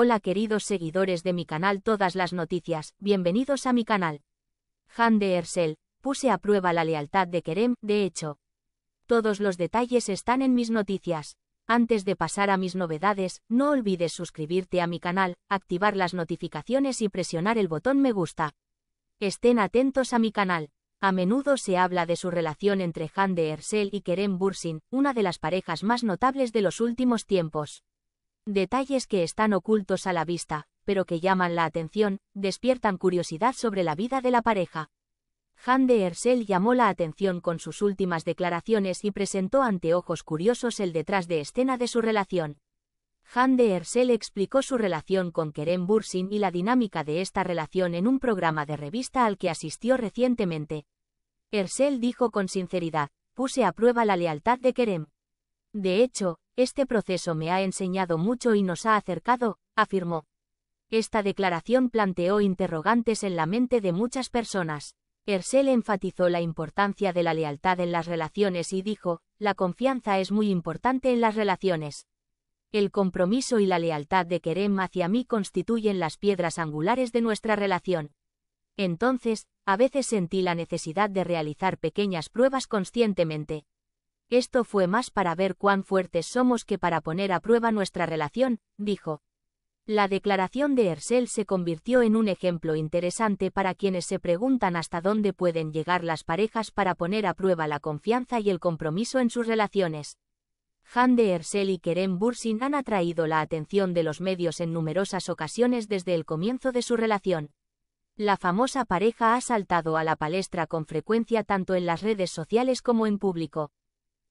Hola queridos seguidores de mi canal Todas las Noticias, bienvenidos a mi canal. Han de Ersel, puse a prueba la lealtad de Kerem, de hecho. Todos los detalles están en mis noticias. Antes de pasar a mis novedades, no olvides suscribirte a mi canal, activar las notificaciones y presionar el botón me gusta. Estén atentos a mi canal. A menudo se habla de su relación entre Han de Ersel y Kerem Bursin, una de las parejas más notables de los últimos tiempos. Detalles que están ocultos a la vista, pero que llaman la atención, despiertan curiosidad sobre la vida de la pareja. Han de Ersel llamó la atención con sus últimas declaraciones y presentó ante ojos curiosos el detrás de escena de su relación. Han de Ersel explicó su relación con Kerem Bursin y la dinámica de esta relación en un programa de revista al que asistió recientemente. Ersel dijo con sinceridad, puse a prueba la lealtad de Kerem. De hecho, este proceso me ha enseñado mucho y nos ha acercado, afirmó. Esta declaración planteó interrogantes en la mente de muchas personas. Ersel enfatizó la importancia de la lealtad en las relaciones y dijo, la confianza es muy importante en las relaciones. El compromiso y la lealtad de Kerem hacia mí constituyen las piedras angulares de nuestra relación. Entonces, a veces sentí la necesidad de realizar pequeñas pruebas conscientemente. Esto fue más para ver cuán fuertes somos que para poner a prueba nuestra relación, dijo. La declaración de Ersel se convirtió en un ejemplo interesante para quienes se preguntan hasta dónde pueden llegar las parejas para poner a prueba la confianza y el compromiso en sus relaciones. Han de Ersel y Kerem Bursin han atraído la atención de los medios en numerosas ocasiones desde el comienzo de su relación. La famosa pareja ha saltado a la palestra con frecuencia tanto en las redes sociales como en público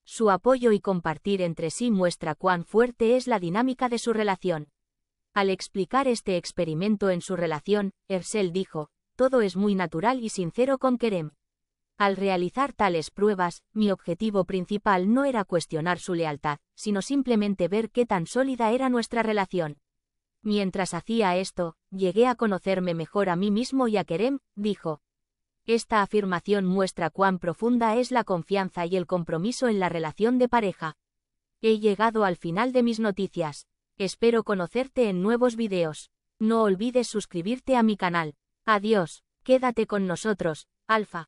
su apoyo y compartir entre sí muestra cuán fuerte es la dinámica de su relación. Al explicar este experimento en su relación, Ersel dijo, todo es muy natural y sincero con Kerem. Al realizar tales pruebas, mi objetivo principal no era cuestionar su lealtad, sino simplemente ver qué tan sólida era nuestra relación. Mientras hacía esto, llegué a conocerme mejor a mí mismo y a Kerem, dijo, esta afirmación muestra cuán profunda es la confianza y el compromiso en la relación de pareja. He llegado al final de mis noticias. Espero conocerte en nuevos videos. No olvides suscribirte a mi canal. Adiós, quédate con nosotros, Alfa.